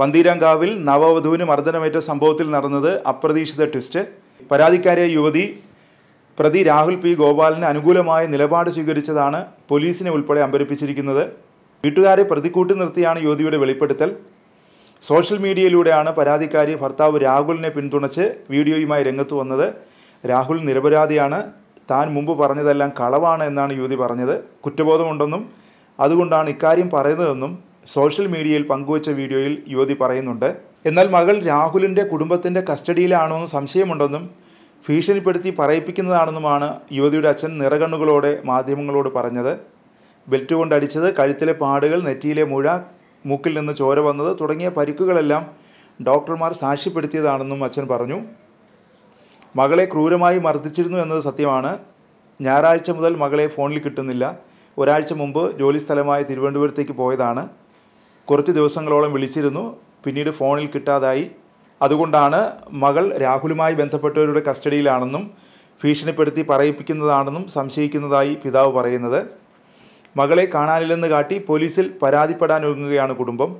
പന്തീരാങ്കാവിൽ നവവധുവിന് മർദ്ദനമേറ്റ സംഭവത്തിൽ നടന്നത് അപ്രതീക്ഷിത ട്വിസ്റ്റ് പരാതിക്കാരിയായ യുവതി പ്രതി രാഹുൽ പി ഗോപാലിന് അനുകൂലമായ നിലപാട് സ്വീകരിച്ചതാണ് പോലീസിനെ ഉൾപ്പെടെ അമ്പരിപ്പിച്ചിരിക്കുന്നത് വീട്ടുകാരെ പ്രതിക്കൂട്ടി നിർത്തിയാണ് യുവതിയുടെ വെളിപ്പെടുത്തൽ സോഷ്യൽ മീഡിയയിലൂടെയാണ് പരാതിക്കാരി ഭർത്താവ് രാഹുലിനെ പിന്തുണച്ച് വീഡിയോയുമായി രംഗത്ത് വന്നത് രാഹുൽ നിരപരാധിയാണ് താൻ മുമ്പ് പറഞ്ഞതെല്ലാം കളവാണ് എന്നാണ് യുവതി പറഞ്ഞത് കുറ്റബോധമുണ്ടെന്നും അതുകൊണ്ടാണ് ഇക്കാര്യം പറയുന്നതെന്നും സോഷ്യൽ മീഡിയയിൽ പങ്കുവച്ച വീഡിയോയിൽ യുവതി പറയുന്നുണ്ട് എന്നാൽ മകൾ രാഹുലിൻ്റെ കുടുംബത്തിൻ്റെ കസ്റ്റഡിയിലാണോ എന്ന് സംശയമുണ്ടെന്നും ഭീഷണിപ്പെടുത്തി പറയിപ്പിക്കുന്നതാണെന്നുമാണ് യുവതിയുടെ അച്ഛൻ നിറകണ്ണുകളോടെ മാധ്യമങ്ങളോട് പറഞ്ഞത് ബെൽറ്റ് കൊണ്ട് കഴുത്തിലെ പാടുകൾ നെറ്റിയിലെ മുഴ മൂക്കിൽ നിന്ന് ചോര വന്നത് തുടങ്ങിയ പരിക്കുകളെല്ലാം ഡോക്ടർമാർ സാക്ഷ്യപ്പെടുത്തിയതാണെന്നും അച്ഛൻ പറഞ്ഞു മകളെ ക്രൂരമായി മർദ്ദിച്ചിരുന്നു എന്നത് സത്യമാണ് ഞായറാഴ്ച മുതൽ മകളെ ഫോണിൽ കിട്ടുന്നില്ല ഒരാഴ്ച മുമ്പ് ജോലിസ്ഥലമായ തിരുവനന്തപുരത്തേക്ക് പോയതാണ് കുറച്ച് ദിവസങ്ങളോളം വിളിച്ചിരുന്നു പിന്നീട് ഫോണിൽ കിട്ടാതായി അതുകൊണ്ടാണ് മകൾ രാഹുലുമായി ബന്ധപ്പെട്ടവരുടെ കസ്റ്റഡിയിലാണെന്നും ഭീഷണിപ്പെടുത്തി പറയിപ്പിക്കുന്നതാണെന്നും സംശയിക്കുന്നതായി പിതാവ് പറയുന്നത് മകളെ കാണാനില്ലെന്ന് കാട്ടി പോലീസിൽ പരാതിപ്പെടാൻ ഒരുങ്ങുകയാണ് കുടുംബം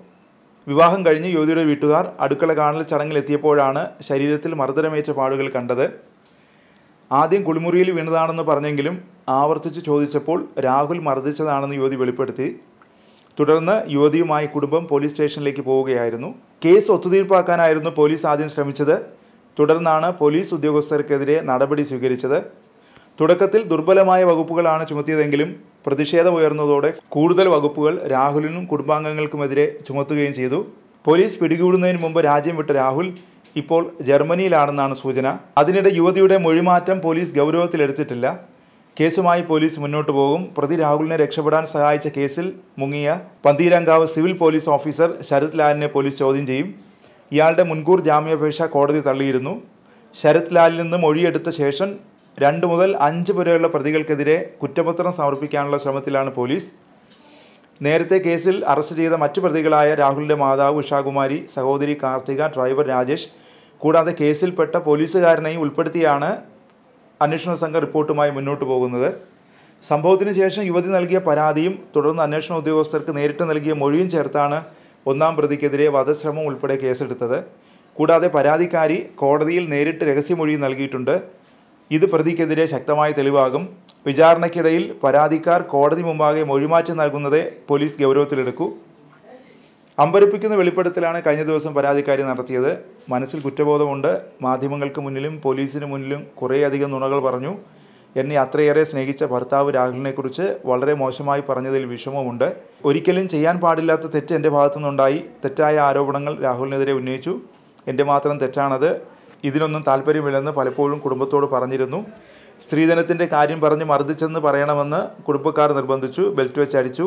വിവാഹം കഴിഞ്ഞ് യുവതിയുടെ വീട്ടുകാർ അടുക്കള കാണൽ ചടങ്ങിൽ എത്തിയപ്പോഴാണ് ശരീരത്തിൽ മർദ്ദനമേറ്റ പാടുകൾ കണ്ടത് ആദ്യം കുളിമുറിയിൽ വീണതാണെന്ന് പറഞ്ഞെങ്കിലും ആവർത്തിച്ച് ചോദിച്ചപ്പോൾ രാഹുൽ മർദ്ദിച്ചതാണെന്ന് യുവതി വെളിപ്പെടുത്തി തുടർന്ന് യുവതിയുമായി കുടുംബം പോലീസ് സ്റ്റേഷനിലേക്ക് പോവുകയായിരുന്നു കേസ് ഒത്തുതീർപ്പാക്കാനായിരുന്നു പോലീസ് ആദ്യം ശ്രമിച്ചത് തുടർന്നാണ് പോലീസ് ഉദ്യോഗസ്ഥർക്കെതിരെ നടപടി സ്വീകരിച്ചത് തുടക്കത്തിൽ ദുർബലമായ വകുപ്പുകളാണ് ചുമത്തിയതെങ്കിലും ഉയർന്നതോടെ കൂടുതൽ വകുപ്പുകൾ രാഹുലിനും കുടുംബാംഗങ്ങൾക്കുമെതിരെ ചുമത്തുകയും ചെയ്തു പോലീസ് പിടികൂടുന്നതിന് മുമ്പ് രാജ്യം വിട്ട രാഹുൽ ഇപ്പോൾ ജർമ്മനിയിലാണെന്നാണ് സൂചന അതിനിടെ യുവതിയുടെ മൊഴിമാറ്റം പോലീസ് ഗൗരവത്തിലെടുത്തിട്ടില്ല കേസുമായി പോലീസ് മുന്നോട്ടു പോകും പ്രതി രാഹുലിനെ രക്ഷപ്പെടാൻ സഹായിച്ച കേസിൽ മുങ്ങിയ Pantheerankavu civil police officer Sarath ലാലിനെ പോലീസ് ചോദ്യം ചെയ്യും ഇയാളുടെ മുൻകൂർ ജാമ്യാപേക്ഷ കോടതി തള്ളിയിരുന്നു ശരത് ലാലിൽ നിന്ന് മൊഴിയെടുത്ത ശേഷം രണ്ട് മുതൽ അഞ്ച് വരെയുള്ള പ്രതികൾക്കെതിരെ കുറ്റപത്രം സമർപ്പിക്കാനുള്ള ശ്രമത്തിലാണ് പോലീസ് നേരത്തെ കേസിൽ അറസ്റ്റ് ചെയ്ത മറ്റു പ്രതികളായ രാഹുലിൻ്റെ മാതാവ് ഉഷാകുമാരി സഹോദരി കാർത്തിക ഡ്രൈവർ രാജേഷ് കൂടാതെ കേസിൽപ്പെട്ട പോലീസുകാരനെയും ഉൾപ്പെടുത്തിയാണ് അന്വേഷണ സംഘം റിപ്പോർട്ടുമായി മുന്നോട്ട് പോകുന്നത് സംഭവത്തിന് ശേഷം യുവതി നൽകിയ പരാതിയും തുടർന്ന് അന്വേഷണ ഉദ്യോഗസ്ഥർക്ക് നേരിട്ട് നൽകിയ മൊഴിയും ചേർത്താണ് ഒന്നാം പ്രതിക്കെതിരെ വധശ്രമം ഉൾപ്പെടെ കേസെടുത്തത് കൂടാതെ പരാതിക്കാരി കോടതിയിൽ നേരിട്ട് രഹസ്യമൊഴി നൽകിയിട്ടുണ്ട് ഇത് പ്രതിക്കെതിരെ ശക്തമായ തെളിവാകും വിചാരണയ്ക്കിടയിൽ പരാതിക്കാർ കോടതി മുമ്പാകെ മൊഴിമാറ്റം നൽകുന്നതേ പോലീസ് ഗൗരവത്തിലെടുക്കൂ അമ്പരിപ്പിക്കുന്ന വെളിപ്പെടുത്തലാണ് കഴിഞ്ഞ ദിവസം പരാതിക്കാരി നടത്തിയത് മനസ്സിൽ കുറ്റബോധമുണ്ട് മാധ്യമങ്ങൾക്ക് മുന്നിലും പോലീസിന് മുന്നിലും കുറേയധികം നുണകൾ പറഞ്ഞു എന്നെ അത്രയേറെ സ്നേഹിച്ച ഭർത്താവ് രാഹുലിനെക്കുറിച്ച് വളരെ മോശമായി പറഞ്ഞതിൽ വിഷമമുണ്ട് ഒരിക്കലും ചെയ്യാൻ പാടില്ലാത്ത തെറ്റ് എൻ്റെ ഭാഗത്തുനിന്നുണ്ടായി തെറ്റായ ആരോപണങ്ങൾ രാഹുലിനെതിരെ ഉന്നയിച്ചു എൻ്റെ മാത്രം തെറ്റാണത് ഇതിനൊന്നും താല്പര്യമില്ലെന്ന് പലപ്പോഴും കുടുംബത്തോട് പറഞ്ഞിരുന്നു സ്ത്രീധനത്തിൻ്റെ കാര്യം പറഞ്ഞ് മർദ്ദിച്ചെന്ന് പറയണമെന്ന് കുടുംബക്കാർ നിർബന്ധിച്ചു ബെൽറ്റ് വെച്ച് അടിച്ചു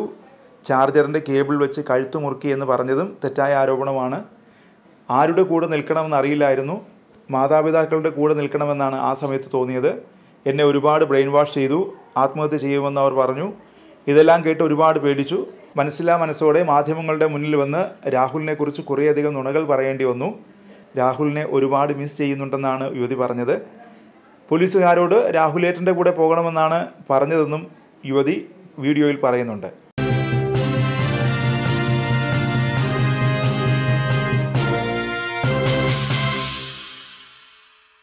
ചാർജറിൻ്റെ കേബിൾ വെച്ച് കഴുത്ത് മുറുക്കി എന്ന് പറഞ്ഞതും തെറ്റായ ആരോപണമാണ് ആരുടെ കൂടെ നിൽക്കണമെന്ന് അറിയില്ലായിരുന്നു മാതാപിതാക്കളുടെ കൂടെ നിൽക്കണമെന്നാണ് ആ സമയത്ത് തോന്നിയത് എന്നെ ഒരുപാട് ബ്രെയിൻ വാഷ് ചെയ്തു ആത്മഹത്യ ചെയ്യുമെന്ന് അവർ പറഞ്ഞു ഇതെല്ലാം കേട്ട് ഒരുപാട് പേടിച്ചു മനസ്സിലാ മനസ്സോടെ മാധ്യമങ്ങളുടെ മുന്നിൽ വന്ന് രാഹുലിനെക്കുറിച്ച് കുറേയധികം നുണകൾ പറയേണ്ടി വന്നു രാഹുലിനെ ഒരുപാട് മിസ് ചെയ്യുന്നുണ്ടെന്നാണ് യുവതി പറഞ്ഞത് പോലീസുകാരോട് രാഹുലേറ്റൻ്റെ കൂടെ പോകണമെന്നാണ് പറഞ്ഞതെന്നും യുവതി വീഡിയോയിൽ പറയുന്നുണ്ട്